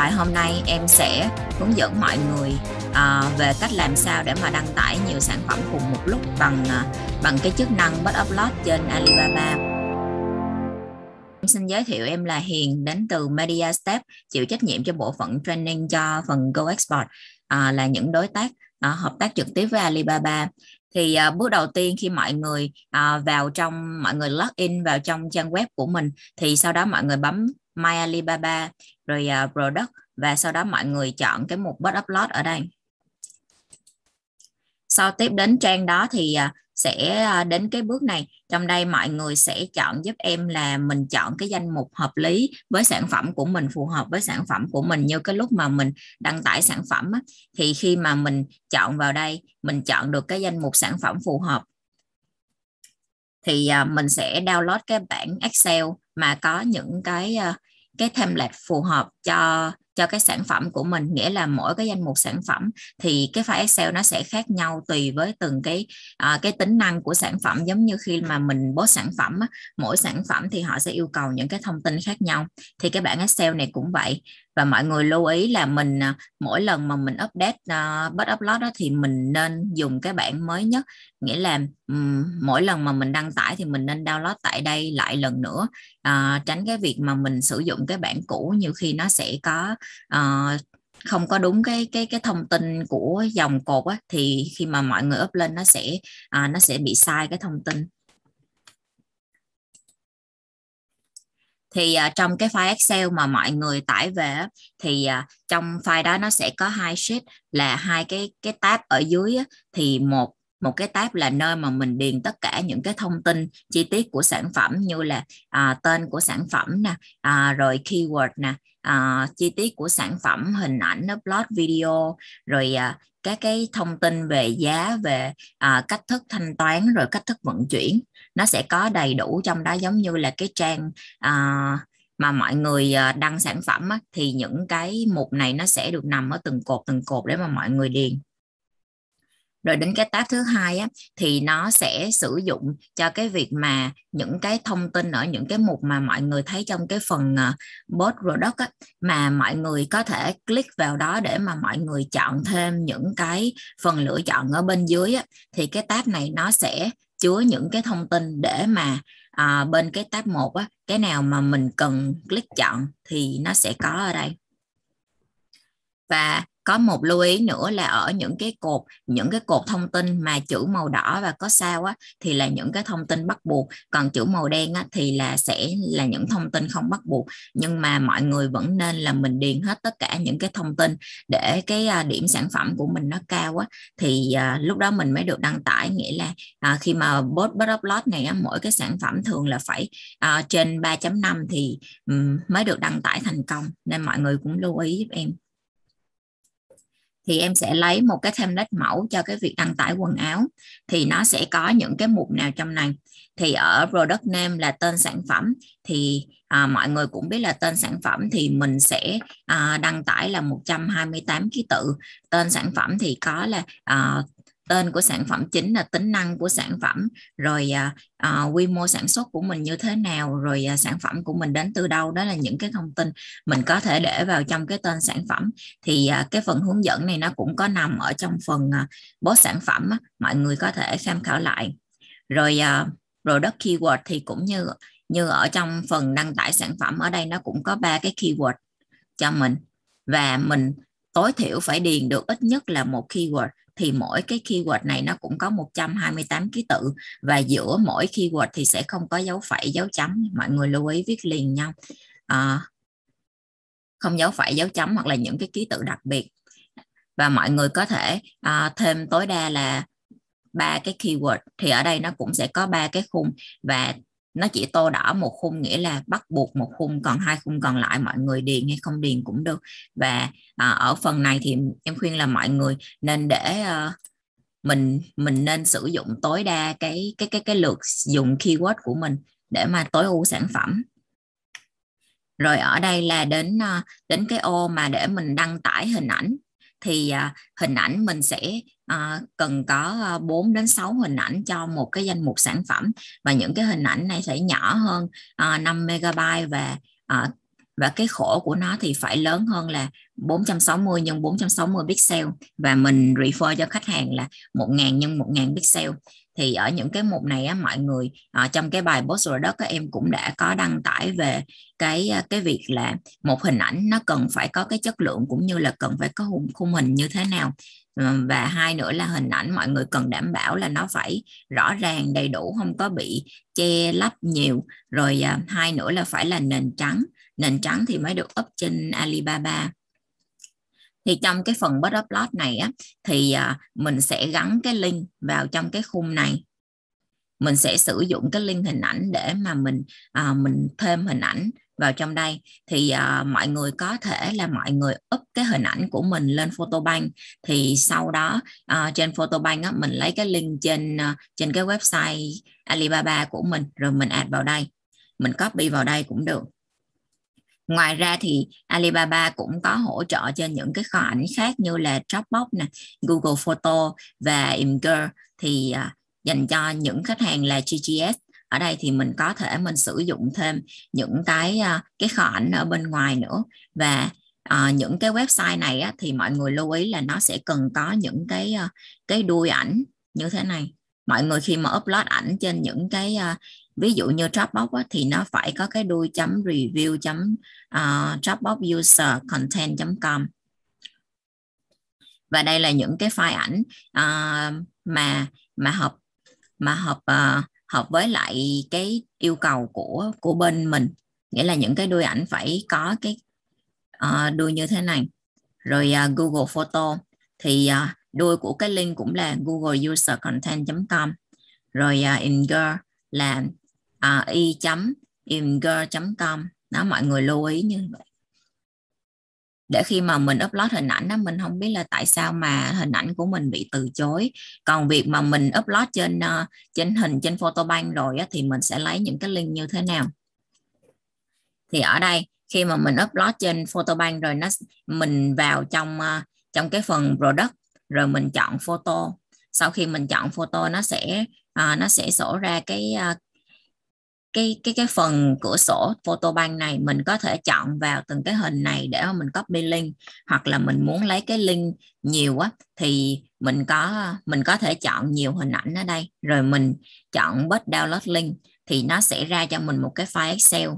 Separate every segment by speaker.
Speaker 1: bài hôm nay em sẽ hướng dẫn mọi người à, về cách làm sao để mà đăng tải nhiều sản phẩm cùng một lúc bằng à, bằng cái chức năng bất Upload trên Alibaba Em xin giới thiệu em là Hiền đến từ Media Step, chịu trách nhiệm cho bộ phận training cho phần Go Export à, là những đối tác à, hợp tác trực tiếp với Alibaba. Thì à, bước đầu tiên khi mọi người à, vào trong mọi người login vào trong trang web của mình thì sau đó mọi người bấm My Alibaba rồi uh, product và sau đó mọi người chọn cái mục bot upload ở đây sau tiếp đến trang đó thì uh, sẽ uh, đến cái bước này trong đây mọi người sẽ chọn giúp em là mình chọn cái danh mục hợp lý với sản phẩm của mình phù hợp với sản phẩm của mình như cái lúc mà mình đăng tải sản phẩm á, thì khi mà mình chọn vào đây mình chọn được cái danh mục sản phẩm phù hợp thì mình sẽ download cái bản Excel mà có những cái cái template phù hợp cho cho cái sản phẩm của mình nghĩa là mỗi cái danh mục sản phẩm thì cái file Excel nó sẽ khác nhau tùy với từng cái uh, cái tính năng của sản phẩm giống như khi mà mình post sản phẩm mỗi sản phẩm thì họ sẽ yêu cầu những cái thông tin khác nhau thì cái bảng Excel này cũng vậy và mọi người lưu ý là mình à, mỗi lần mà mình update uh, à, bot upload đó thì mình nên dùng cái bản mới nhất nghĩa là um, mỗi lần mà mình đăng tải thì mình nên download tại đây lại lần nữa uh, tránh cái việc mà mình sử dụng cái bản cũ nhiều khi nó sẽ có uh, không có đúng cái cái cái thông tin của dòng cột á thì khi mà mọi người up lên nó sẽ à, nó sẽ bị sai cái thông tin thì uh, trong cái file Excel mà mọi người tải về thì uh, trong file đó nó sẽ có hai sheet là hai cái cái tab ở dưới thì một một cái tab là nơi mà mình điền tất cả những cái thông tin chi tiết của sản phẩm như là à, tên của sản phẩm nè à, rồi keyword nè à, chi tiết của sản phẩm hình ảnh upload video rồi à, các cái thông tin về giá về à, cách thức thanh toán rồi cách thức vận chuyển nó sẽ có đầy đủ trong đó giống như là cái trang uh, mà mọi người ờ, đăng sản phẩm á, thì những cái mục này nó sẽ được nằm ở từng cột từng cột để mà mọi người điền rồi đến cái tab thứ hai á, thì nó sẽ sử dụng cho cái việc mà những cái thông tin ở những cái mục mà mọi người thấy trong cái phần uh, post product á, mà mọi người có thể click vào đó để mà mọi người chọn thêm những cái phần lựa chọn ở bên dưới á, thì cái tab này nó sẽ chứa những cái thông tin để mà à, bên cái tab 1 á, cái nào mà mình cần click chọn thì nó sẽ có ở đây và có một lưu ý nữa là ở những cái cột những cái cột thông tin mà chữ màu đỏ và có sao á thì là những cái thông tin bắt buộc còn chữ màu đen á thì là sẽ là những thông tin không bắt buộc nhưng mà mọi người vẫn nên là mình điền hết tất cả những cái thông tin để cái à, điểm sản phẩm của mình nó cao á thì à, lúc đó mình mới được đăng tải nghĩa là à, khi mà post post upload này á mỗi cái sản phẩm thường là phải trên 3.5 thì mới được đăng tải thành công nên mọi người cũng lưu ý giúp em thì em sẽ lấy một cái template mẫu cho cái việc đăng tải quần áo thì nó sẽ có những cái mục nào trong này thì ở product name là tên sản phẩm thì à, mọi người cũng biết là tên sản phẩm thì mình sẽ à, đăng tải là 128 ký tự tên sản phẩm thì có là à, tên của sản phẩm chính là tính năng của sản phẩm rồi à, à, quy mô sản xuất của mình như thế nào rồi à, sản phẩm của mình đến từ đâu đó là những cái thông tin mình có thể để vào trong cái tên sản phẩm thì à, cái phần hướng dẫn này nó cũng có nằm ở trong phần à, bốt sản phẩm á, mọi người có thể tham khảo lại rồi à, product keyword thì cũng như như ở trong phần đăng tải sản phẩm ở đây nó cũng có ba cái keyword cho mình và mình tối thiểu phải điền được ít nhất là một keyword thì mỗi cái keyword này nó cũng có 128 ký tự và giữa mỗi keyword thì sẽ không có dấu phẩy dấu chấm mọi người lưu ý viết liền nhau à, không dấu phẩy dấu chấm hoặc là những cái ký tự đặc biệt và mọi người có thể à, thêm tối đa là ba cái keyword thì ở đây nó cũng sẽ có ba cái khung và nó chỉ tô đỏ một khung nghĩa là bắt buộc một khung còn hai khung còn lại mọi người điền hay không điền cũng được và à, ở phần này thì em khuyên là mọi người nên để à, mình mình nên sử dụng tối đa cái cái cái cái lượt dùng keyword của mình để mà tối ưu sản phẩm rồi ở đây là đến ờ, đến cái ô mà để mình đăng tải hình ảnh thì à, hình ảnh mình sẽ à, cần có 4 ờ, đến 6 hình ảnh cho một cái danh mục sản phẩm và những cái hình ảnh này sẽ nhỏ hơn à, ờ, 5 megabyte và à, và cái khổ của nó thì phải lớn hơn là 460 nhân 460 pixel và mình refer cho khách hàng là 1000 nhân 1000 pixel thì ở những cái mục này á, mọi người à, trong cái bài post rồi đó các em cũng đã có đăng tải về cái cái việc là một hình ảnh nó cần phải có cái chất lượng cũng như là cần phải có khung, khung hình như thế nào và hai nữa là hình ảnh mọi người cần đảm bảo là nó phải rõ ràng đầy đủ không có bị che lấp nhiều rồi à, hai nữa là phải là nền trắng nền trắng thì mới được up trên Alibaba thì trong cái phần bất upload này á, thì à, mình sẽ gắn cái link vào trong cái khung này mình sẽ sử dụng cái link hình ảnh để mà mình à, mình thêm hình ảnh vào trong đây thì uh, mọi người có thể là mọi người up cái hình ảnh của mình lên photobank thì sau đó uh, trên photobank á, mình lấy cái link trên uh, trên cái website Alibaba của mình rồi mình add vào đây mình copy vào đây cũng được ngoài ra thì Alibaba cũng có hỗ trợ trên những cái kho ảnh khác như là Dropbox nè Google Photo và Imgur thì uh, dành cho những khách hàng là GGS ở đây thì mình có thể mình sử dụng thêm những cái ờ, cái kho ảnh ở bên ngoài nữa và à, những cái website này á, thì mọi người lưu ý là nó sẽ cần có những cái ờ, cái đuôi ảnh như thế này mọi người khi mà upload ảnh trên những cái ví dụ như Dropbox á, thì nó phải có cái đuôi chấm review chấm uh, Dropbox user content com và đây là những cái file ảnh uh, mà mà hợp mà hợp uh, hợp với lại cái yêu cầu của của bên mình nghĩa là những cái đuôi ảnh phải có cái uh, ờ, đuôi như thế này rồi uh, Google Photo thì uh, ờ, đuôi của cái link cũng là Google User Content.com rồi uh, imgur là uh, à, i.imgur.com đó mọi người lưu ý như vậy để khi mà mình upload hình ảnh đó mình không biết là tại sao mà hình ảnh của mình bị từ chối còn việc mà mình upload trên uh, trên hình trên photobank rồi á, thì mình sẽ lấy những cái link như thế nào thì ở đây khi mà mình upload trên photobank rồi nó mình vào trong uh, trong cái phần product rồi mình chọn photo sau khi mình chọn photo nó sẽ uh, nó sẽ sổ ra cái uh, cái cái cái phần cửa sổ photobank này mình có thể chọn vào từng cái hình này để mà mình copy link hoặc là mình muốn lấy cái link nhiều á thì mình có mình có thể chọn nhiều hình ảnh ở đây rồi mình chọn bớt download link thì nó sẽ ra cho mình một cái file Excel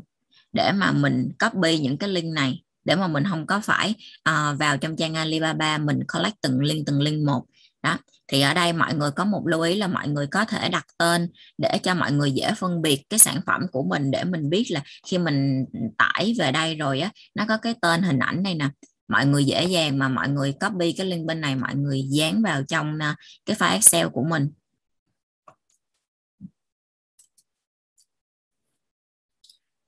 Speaker 1: để mà mình copy những cái link này để mà mình không có phải uh, vào trong trang Alibaba mình collect từng link từng link một đó thì ở đây mọi người có một lưu ý là mọi người có thể đặt tên để cho mọi người dễ phân biệt cái sản phẩm của mình để mình biết là khi mình tải về đây rồi á nó có cái tên hình ảnh này nè mọi người dễ dàng mà mọi người copy cái link bên này mọi người dán vào trong à, cái file Excel của mình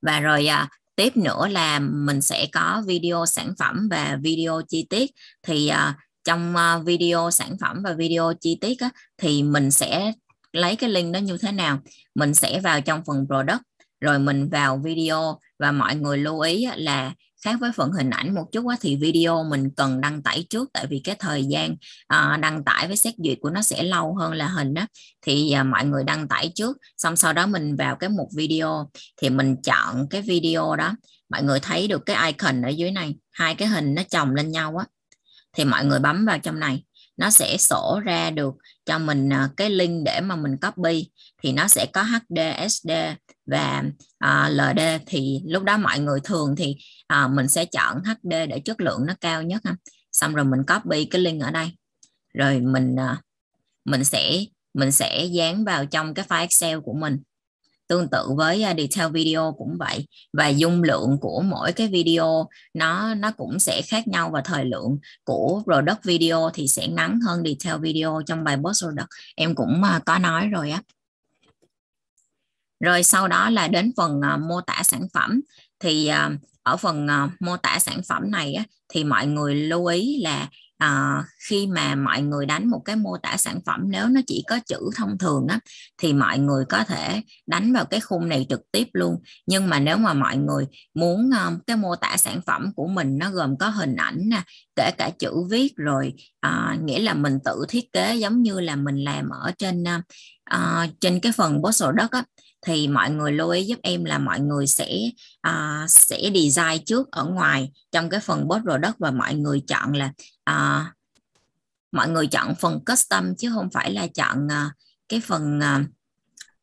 Speaker 1: và rồi à, tiếp nữa là mình sẽ có video sản phẩm và video chi tiết thì à, trong ờ, video sản phẩm và video chi tiết á, thì mình sẽ lấy cái link đó như thế nào mình sẽ vào trong phần product rồi mình vào video và mọi người lưu ý là khác với phần hình ảnh một chút á, thì video mình cần đăng tải trước tại vì cái thời gian ờ, đăng tải với xét duyệt của nó sẽ lâu hơn là hình á thì ờ, mọi người đăng tải trước xong sau đó mình vào cái mục video thì mình chọn cái video đó mọi người thấy được cái icon ở dưới này hai cái hình nó chồng lên nhau á thì mọi người bấm vào trong này nó sẽ sổ ra được cho mình à, cái link để mà mình copy thì nó sẽ có HD, SD và uh, à, LD thì lúc đó mọi người thường thì uh, mình sẽ chọn HD để chất lượng nó cao nhất ha. Xong rồi mình copy cái link ở đây. Rồi mình uh, mình sẽ mình sẽ dán vào trong cái file Excel của mình tương tự với à, detail video cũng vậy và dung lượng của mỗi cái video nó nó cũng sẽ khác nhau và thời lượng của product video thì sẽ ngắn hơn detail video trong bài post product em cũng à, có nói rồi á rồi sau đó là đến phần à, mô tả sản phẩm thì ở phần mô tả sản phẩm này thì mọi người lưu ý là à, khi mà mọi người đánh một cái mô tả sản phẩm nếu nó chỉ có chữ thông thường á thì mọi người có thể đánh vào cái khung này trực tiếp luôn nhưng mà nếu mà mọi người muốn um, cái mô tả sản phẩm của mình nó gồm có hình ảnh nè kể cả chữ viết rồi à, nghĩa là mình tự thiết kế giống như là mình làm ở trên à, trên cái phần bố sổ đất á thì mọi người lưu ý giúp em là mọi người sẽ uh, sẽ design trước ở ngoài trong cái phần rồi đất và mọi người chọn là uh, mọi người chọn phần custom chứ không phải là chọn uh, cái phần uh,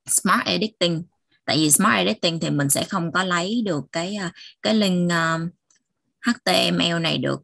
Speaker 1: smart editing tại vì smart editing thì mình sẽ không có lấy được cái uh, cái link uh, HTML này được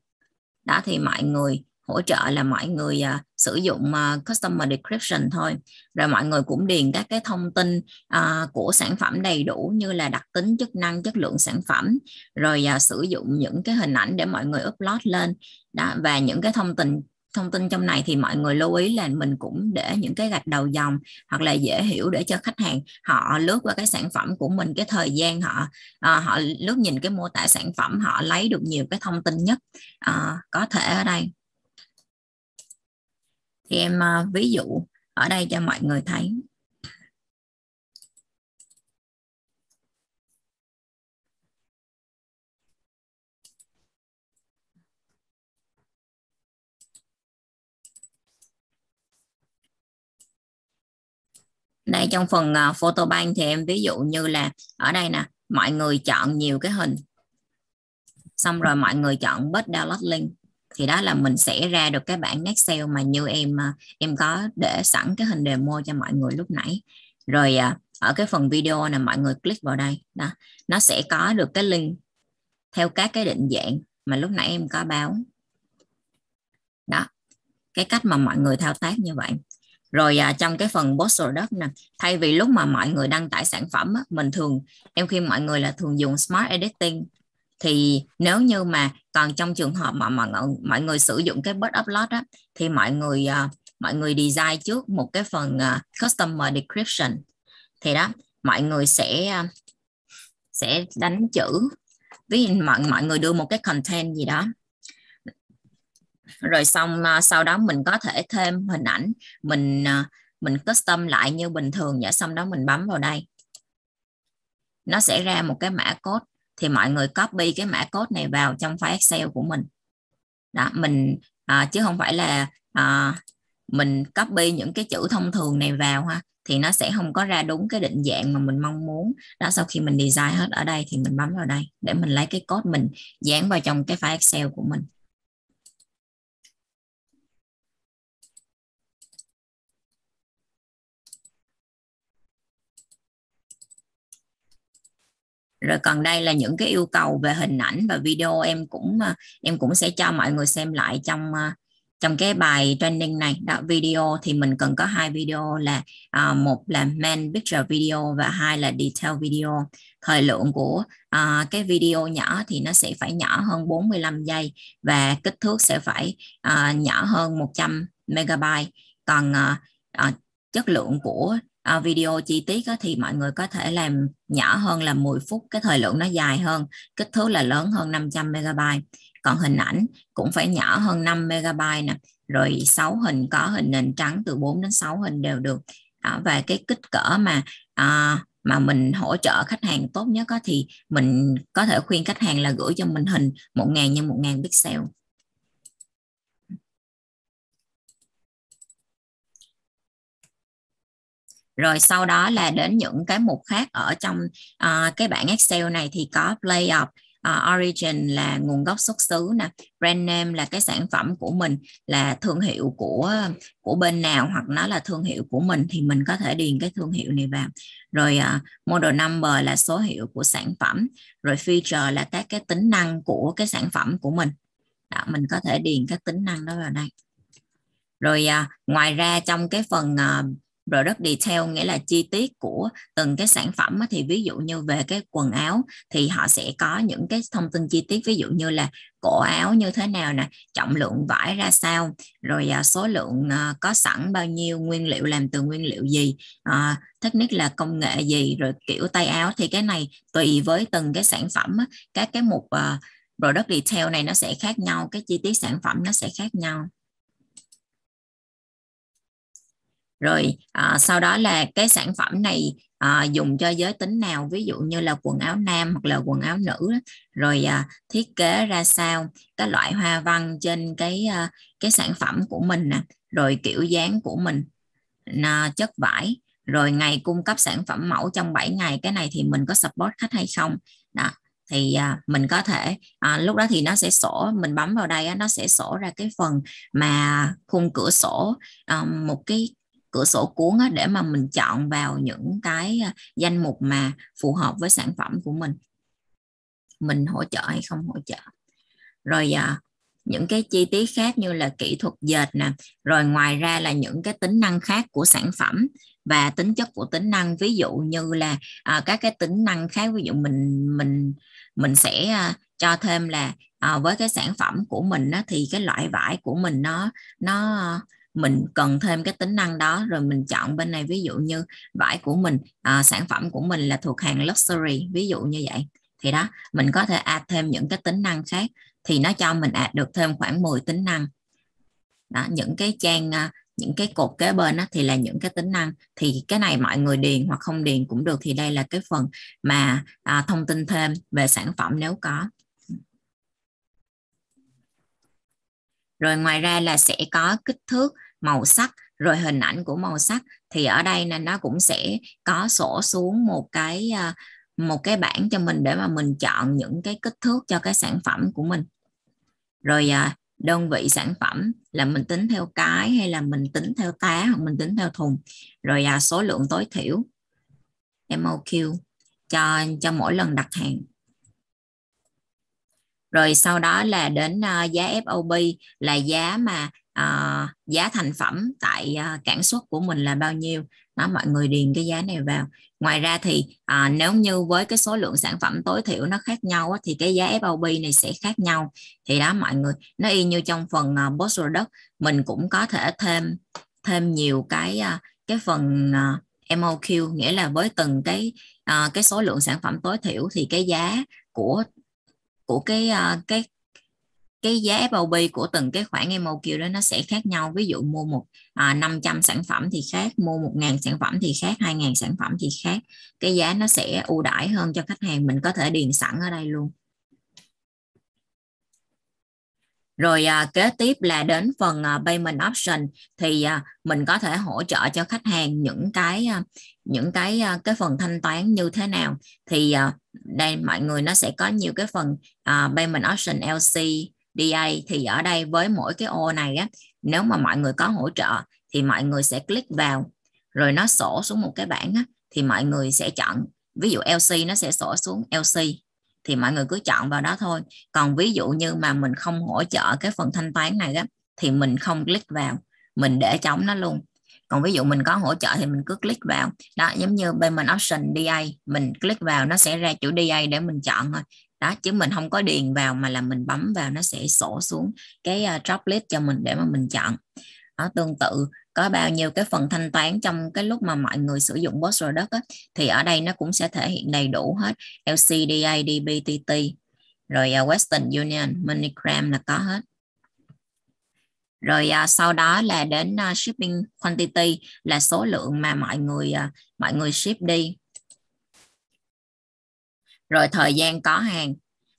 Speaker 1: đó thì mọi người hỗ trợ là mọi người uh, sử dụng uh, customer description thôi rồi mọi người cũng điền các cái thông tin uh, của sản phẩm đầy đủ như là đặc tính chức năng chất lượng sản phẩm rồi uh, sử dụng những cái hình ảnh để mọi người upload lên đó và những cái thông tin thông tin trong này thì mọi người lưu ý là mình cũng để những cái gạch đầu dòng hoặc là dễ hiểu để cho khách hàng họ lướt qua cái sản phẩm của mình cái thời gian họ à, họ lướt nhìn cái mô tả sản phẩm họ lấy được nhiều cái thông tin nhất à, có thể ở đây thì em ờ, ví dụ ở đây cho mọi người thấy đây trong phần uh, ờ, photo bank thì em ví dụ như là ở đây nè mọi người chọn nhiều cái hình xong rồi mọi người chọn bớt download link thì đó là mình sẽ ra được cái bảng Excel mà như em ờ, em có để sẵn cái hình demo cho mọi người lúc nãy rồi ờ, ở cái phần video này mọi người click vào đây đó nó sẽ có được cái link theo các cái định dạng mà lúc nãy em có báo đó cái cách mà mọi người thao tác như vậy rồi à, trong cái phần post product nè thay vì lúc mà mọi người đăng tải sản phẩm á, mình thường em khi mọi người là thường dùng smart editing thì nếu như mà còn trong trường hợp mà mọi người, mọi người sử dụng cái bot upload á thì mọi người uh, mọi người design trước một cái phần uh, customer description thì đó mọi người sẽ uh, sẽ đánh chữ ví dụ mọi mọi người đưa một cái content gì đó rồi xong uh, sau đó mình có thể thêm hình ảnh mình uh, mình custom lại như bình thường và xong đó mình bấm vào đây nó sẽ ra một cái mã code thì mọi người copy cái mã code này vào trong file Excel của mình đó mình à, chứ không phải là à, mình copy những cái chữ thông thường này vào ha thì nó sẽ không có ra đúng cái định dạng mà mình mong muốn đó sau khi mình design hết ở đây thì mình bấm vào đây để mình lấy cái code mình dán vào trong cái file Excel của mình rồi còn đây là những cái yêu cầu về hình ảnh và video em cũng à, em cũng sẽ cho mọi người xem lại trong à, trong cái bài training này đó video thì mình cần có hai video là à, một là main picture video và hai là detail video thời lượng của à, cái video nhỏ thì nó sẽ phải nhỏ hơn 45 giây và kích thước sẽ phải à, nhỏ hơn 100 megabyte còn à, à, chất lượng của Ờ, video chi tiết á, thì mọi người có thể làm nhỏ hơn là 10 phút cái thời lượng nó dài hơn kích thước là lớn hơn 500 MB còn hình ảnh cũng phải nhỏ hơn 5 MB nè rồi 6 hình có hình nền trắng từ 4 đến 6 hình đều được à, và cái kích cỡ mà à, mà mình hỗ trợ khách hàng tốt nhất đó, thì mình có thể khuyên khách hàng là gửi cho mình hình 1.000 nhân 1.000 pixel rồi sau đó là đến những cái mục khác ở trong uh, cái bảng Excel này thì có playoff uh, ờ, origin là nguồn gốc xuất xứ nè brand name là cái sản phẩm của mình là thương hiệu của của bên nào hoặc nó là thương hiệu của mình thì mình có thể điền cái thương hiệu này vào rồi uh, model number là số hiệu của sản phẩm rồi feature là các cái tính năng của cái sản phẩm của mình đó, mình có thể điền các tính năng đó vào đây rồi uh, ngoài ra trong cái phần uh, product detail nghĩa là chi tiết của từng cái sản phẩm thì ví dụ như về cái quần áo thì họ sẽ có những cái thông tin chi tiết ví dụ như là cổ áo như thế nào nè trọng lượng vải ra sao rồi à, số lượng à, có sẵn bao nhiêu nguyên liệu làm từ nguyên liệu gì à, technique là công nghệ gì rồi kiểu tay áo thì cái này tùy với từng cái sản phẩm các cái mục à, product detail này nó sẽ khác nhau cái chi tiết sản phẩm nó sẽ khác nhau rồi à, sau đó là cái sản phẩm này à, dùng cho giới tính nào ví dụ như là quần áo nam hoặc là quần áo nữ rồi à, thiết kế ra sao cái loại hoa văn trên cái à, cái sản phẩm của mình nè rồi kiểu dáng của mình à, chất vải rồi ngày cung cấp sản phẩm mẫu trong 7 ngày cái này thì mình có support khách hay không đó thì à, mình có thể à, lúc đó thì nó sẽ sổ mình bấm vào đây á, nó sẽ sổ ra cái phần mà khung cửa sổ à, một cái cửa sổ cuốn để mà mình chọn vào những cái à, danh mục mà phù hợp với sản phẩm của mình mình hỗ trợ hay không hỗ trợ rồi à, những cái chi tiết khác như là kỹ thuật dệt nè rồi ngoài ra là những cái tính năng khác của sản phẩm và tính chất của tính năng ví dụ như là à, các cái tính năng khác ví dụ mình mình mình sẽ à, cho thêm là à, với cái sản phẩm của mình á, thì cái loại vải của mình nó nó mình cần thêm cái tính năng đó rồi mình chọn bên này ví dụ như vải của mình à, sản phẩm của mình là thuộc hàng luxury ví dụ như vậy thì đó mình có thể add thêm những cái tính năng khác thì nó cho mình add được thêm khoảng 10 tính năng đó những cái trang à, những cái cột kế bên đó thì là những cái tính năng thì cái này mọi người điền hoặc không điền cũng được thì đây là cái phần mà à, thông tin thêm về sản phẩm nếu có rồi ngoài ra là sẽ có kích thước màu sắc rồi hình ảnh của màu sắc thì ở đây là nó cũng sẽ có sổ xuống một cái à, một cái bảng cho mình để mà mình chọn những cái kích thước cho cái sản phẩm của mình rồi à, đơn vị sản phẩm là mình tính theo cái hay là mình tính theo tá hoặc mình tính theo thùng rồi à, số lượng tối thiểu MOQ cho cho mỗi lần đặt hàng rồi sau đó là đến giá FOB là giá mà uh, giá thành phẩm tại uh, cảng xuất của mình là bao nhiêu đó mọi người điền cái giá này vào ngoài ra thì uh, nếu như với cái số lượng sản phẩm tối thiểu nó khác nhau thì cái giá FOB này sẽ khác nhau thì đó mọi người nó y như trong phần uh, post product mình cũng có thể thêm thêm nhiều cái uh, cái phần uh, MOQ nghĩa là với từng cái uh, cái số lượng sản phẩm tối thiểu thì cái giá của của cái uh, cái cái giá FOB của từng cái khoản MOQ đó nó sẽ khác nhau ví dụ mua một à, 500 sản phẩm thì khác mua 1.000 sản phẩm thì khác 2.000 sản phẩm thì khác cái giá nó sẽ ưu đãi hơn cho khách hàng mình có thể điền sẵn ở đây luôn rồi à, kế tiếp là đến phần à, payment option thì à, mình có thể hỗ trợ cho khách hàng những cái à, những cái à, cái phần thanh toán như thế nào thì à, đây mọi người nó sẽ có nhiều cái phần à, payment option LC DA thì ở đây với mỗi cái ô này á nếu mà mọi người có hỗ trợ thì mọi người sẽ click vào rồi nó sổ xuống một cái bảng á, thì mọi người sẽ chọn ví dụ LC nó sẽ sổ xuống LC thì mọi người cứ chọn vào đó thôi còn ví dụ như mà mình không hỗ trợ cái phần thanh toán này á, thì mình không click vào mình để trống nó luôn còn ví dụ mình có hỗ trợ thì mình cứ click vào đó giống như bên mình option DA mình click vào nó sẽ ra chữ DA để mình chọn thôi đó chứ mình không có điền vào mà là mình bấm vào nó sẽ sổ xuống cái uh, ờ, list cho mình để mà mình chọn đó, tương tự có bao nhiêu cái phần thanh toán trong cái lúc mà mọi người sử dụng Boss Product á, thì ở đây nó cũng sẽ thể hiện đầy đủ hết LCDA, DBTT rồi uh, Western Union, MoneyGram là có hết rồi à, sau đó là đến à, shipping quantity là số lượng mà mọi người à, mọi người ship đi rồi thời gian có hàng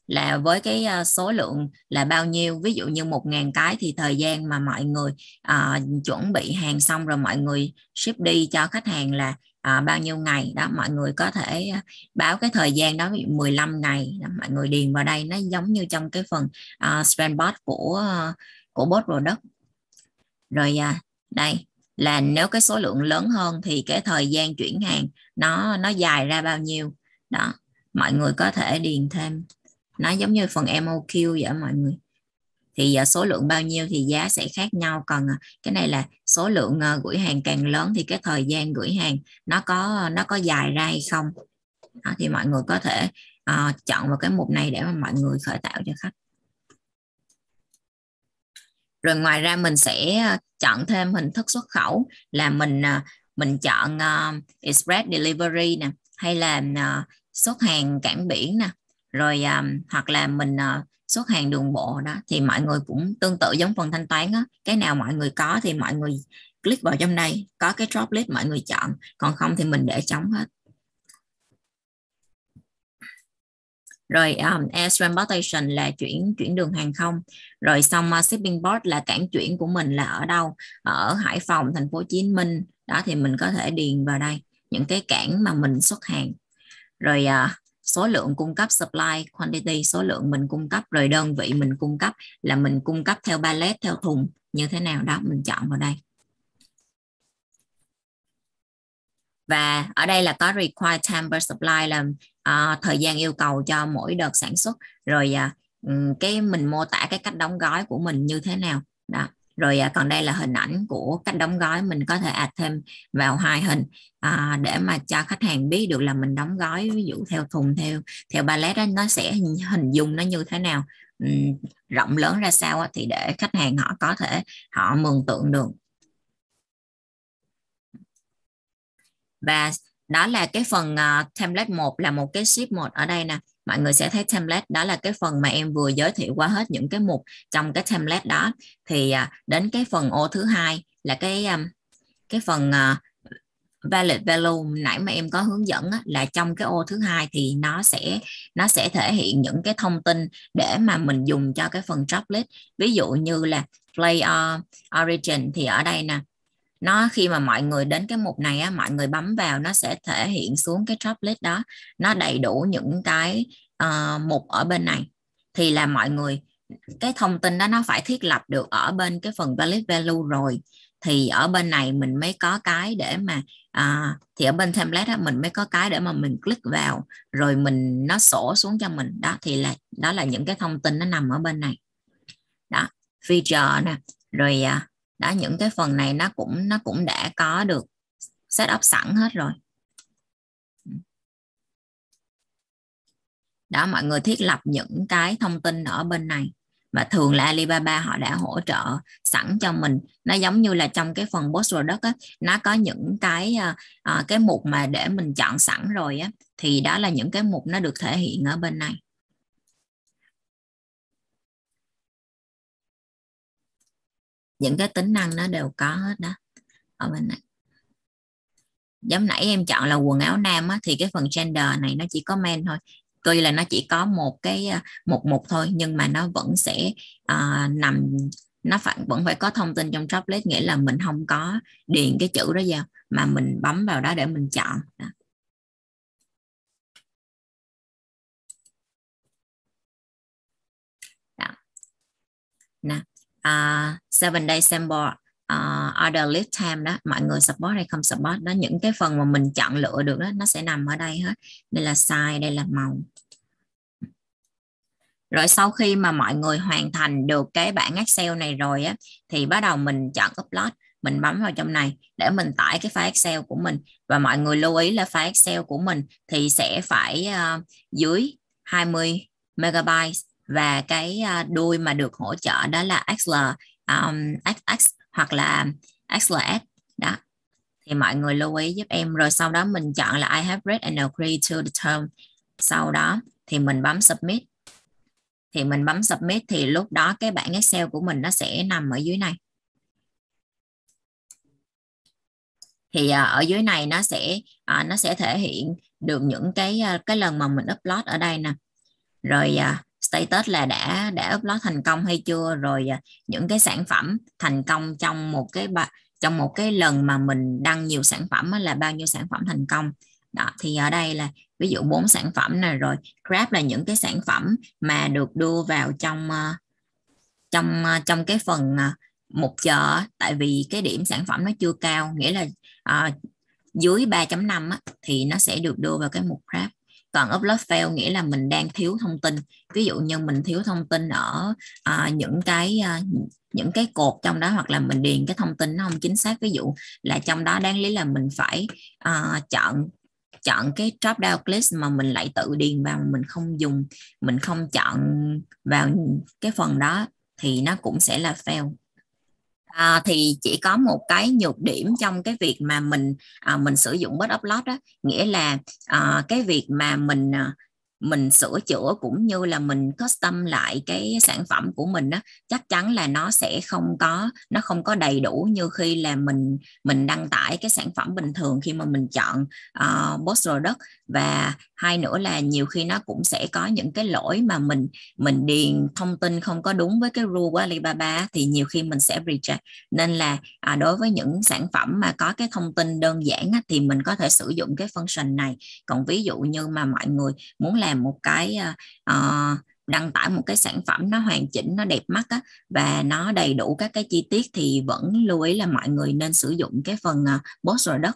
Speaker 1: là với cái ờ, số lượng là bao nhiêu ví dụ như một ngàn cái thì thời gian mà mọi người à, chuẩn bị hàng xong rồi mọi người ship đi cho khách hàng là à, bao nhiêu ngày đó mọi người có thể báo cái thời gian đó ví dụ 15 ngày đó, mọi người điền vào đây nó giống như trong cái phần uh, spamboard của uh, của bot product rồi à, đây là nếu cái số lượng lớn hơn thì cái thời gian chuyển hàng nó nó dài ra bao nhiêu đó mọi người có thể điền thêm nó giống như phần MOQ vậy mọi người thì à, số lượng bao nhiêu thì giá sẽ khác nhau còn à, cái này là số lượng à, gửi hàng càng lớn thì cái thời gian gửi hàng nó có nó có dài ra hay không đó, thì mọi người có thể uh, chọn vào cái mục này để mà mọi người khởi tạo cho khách rồi ngoài ra mình sẽ chọn thêm hình thức xuất khẩu là mình mình chọn uh, express delivery nè hay là uh, xuất hàng cảng biển nè rồi um, hoặc là mình uh, xuất hàng đường bộ đó thì mọi người cũng tương tự giống phần thanh toán á, cái nào mọi người có thì mọi người click vào trong đây có cái drop list mọi người chọn còn không thì mình để trống hết rồi um, air transportation là chuyển chuyển đường hàng không rồi xong uh, shipping port là cảng chuyển của mình là ở đâu ở hải phòng thành phố hồ chí minh đó thì mình có thể điền vào đây những cái cảng mà mình xuất hàng rồi à, số lượng cung cấp supply quantity số lượng mình cung cấp rồi đơn vị mình cung cấp là mình cung cấp theo pallet theo thùng như thế nào đó mình chọn vào đây và ở đây là có required time per supply là uh, thời gian yêu cầu cho mỗi đợt sản xuất rồi uh, cái mình mô tả cái cách đóng gói của mình như thế nào đó rồi à, còn đây là hình ảnh của cách đóng gói mình có thể add thêm vào hai hình à, để mà cho khách hàng biết được là mình đóng gói ví dụ theo thùng theo theo pallet đó, nó sẽ hình dung nó như thế nào um, rộng lớn ra sao thì để khách hàng họ có thể họ mường tượng được và đó là cái phần uh, template 1 là một cái ship một ở đây nè mọi người sẽ thấy template đó là cái phần mà em vừa giới thiệu qua hết những cái mục trong cái template đó thì à, đến cái phần ô thứ hai là cái à, cái phần à, valid value nãy mà em có hướng dẫn là trong cái ô thứ hai thì nó sẽ nó sẽ thể hiện những cái thông tin để mà mình dùng cho cái phần droplet ví dụ như là player origin thì ở đây nè nó khi mà mọi người đến cái mục này á mọi người bấm vào nó sẽ thể hiện xuống cái droplet đó nó đầy đủ những cái uh, mục ở bên này thì là mọi người cái thông tin đó nó phải thiết lập được ở bên cái phần valid value rồi thì ở bên này mình mới có cái để mà à, thì ở bên template đó, mình mới có cái để mà mình click vào rồi mình nó sổ xuống cho mình đó thì là đó là những cái thông tin nó nằm ở bên này đó feature nè rồi à, đó những cái phần này nó cũng nó cũng đã có được set up sẵn hết rồi đó mọi người thiết lập những cái thông tin ở bên này và thường là Alibaba họ đã hỗ trợ sẵn cho mình nó giống như là trong cái phần post product á, nó có những cái à, cái mục mà để mình chọn sẵn rồi á thì đó là những cái mục nó được thể hiện ở bên này những cái tính năng nó đều có hết đó ở bên này giống nãy em chọn là quần áo nam á, thì cái phần gender này nó chỉ có men thôi tuy là nó chỉ có một cái ờ, một mục thôi nhưng mà nó vẫn sẽ uh, nằm nó phải vẫn phải có thông tin trong droplet nghĩa là mình không có điền cái chữ đó vào mà mình bấm vào đó để mình chọn đó. uh, day sample uh, à, order lead time đó mọi người support hay không support đó những cái phần mà mình chọn lựa được đó nó sẽ nằm ở đây hết đây là size đây là màu rồi sau khi mà mọi người hoàn thành được cái bảng Excel này rồi á thì bắt đầu mình chọn upload mình bấm vào trong này để mình tải cái file Excel của mình và mọi người lưu ý là file Excel của mình thì sẽ phải uh, dưới 20 megabytes và cái ờ, đuôi mà được hỗ trợ đó là XL um, XX hoặc là XLS đó thì mọi người lưu ý giúp em rồi sau đó mình chọn là I have read and agree to the term sau đó thì mình bấm submit thì mình bấm submit thì lúc đó cái bảng Excel của mình nó sẽ nằm ở dưới này thì ờ, ở dưới này nó sẽ ờ, nó sẽ thể hiện được những cái cái lần mà mình upload ở đây nè rồi status là đã đã upload thành công hay chưa rồi à, những cái sản phẩm thành công trong một cái trong một cái lần mà mình đăng nhiều sản phẩm là bao nhiêu sản phẩm thành công đó thì ở đây là ví dụ bốn sản phẩm này rồi grab là những cái sản phẩm mà được đưa vào trong à, trong à, trong cái phần một chợ tại vì cái điểm sản phẩm nó chưa cao nghĩa là à, dưới 3.5 á, thì nó sẽ được đưa vào cái mục grab còn upload fail nghĩa là mình đang thiếu thông tin ví dụ như mình thiếu thông tin ở à, những cái à, những cái cột trong đó hoặc là mình điền cái thông tin nó không chính xác ví dụ là trong đó đáng lý là mình phải à, chọn chọn cái drop down list mà mình lại tự điền vào mình không dùng mình không chọn vào cái phần đó thì nó cũng sẽ là fail à, thì chỉ có một cái nhược điểm trong cái việc mà mình à, mình sử dụng bớt upload đó nghĩa là à, cái việc mà mình à, mình sửa chữa cũng như là mình custom lại cái sản phẩm của mình đó chắc chắn là nó sẽ không có nó không có đầy đủ như khi là mình mình đăng tải cái sản phẩm bình thường khi mà mình chọn uh, à, post product và hai nữa là nhiều khi nó cũng sẽ có những cái lỗi mà mình mình điền thông tin không có đúng với cái rule của Alibaba thì nhiều khi mình sẽ reject nên là à, đối với những sản phẩm mà có cái thông tin đơn giản á, thì mình có thể sử dụng cái function này còn ví dụ như mà mọi người muốn làm một cái uh, đăng tải một cái sản phẩm nó hoàn chỉnh nó đẹp mắt á, và nó đầy đủ các cái chi tiết thì vẫn lưu ý là mọi người nên sử dụng cái phần uh, post product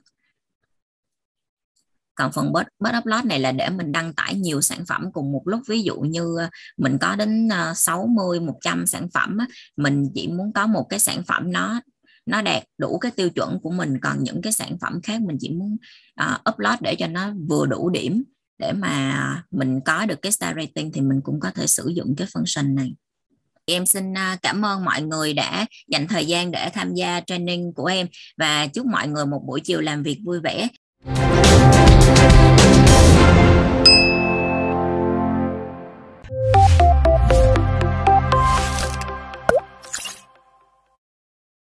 Speaker 1: còn phần bớt bớt upload này là để mình đăng tải nhiều sản phẩm cùng một lúc ví dụ như ờ, mình có đến 60 ờ, 100 sản phẩm mình chỉ muốn có một cái sản phẩm nó nó đạt đủ cái tiêu chuẩn của mình còn những cái sản phẩm khác mình chỉ muốn uh, upload để cho nó vừa đủ điểm để mà mình có được cái star rating thì mình cũng có thể sử dụng cái function này em xin cảm ơn mọi người đã dành thời gian để tham gia training của em và chúc mọi người một buổi chiều làm việc vui vẻ you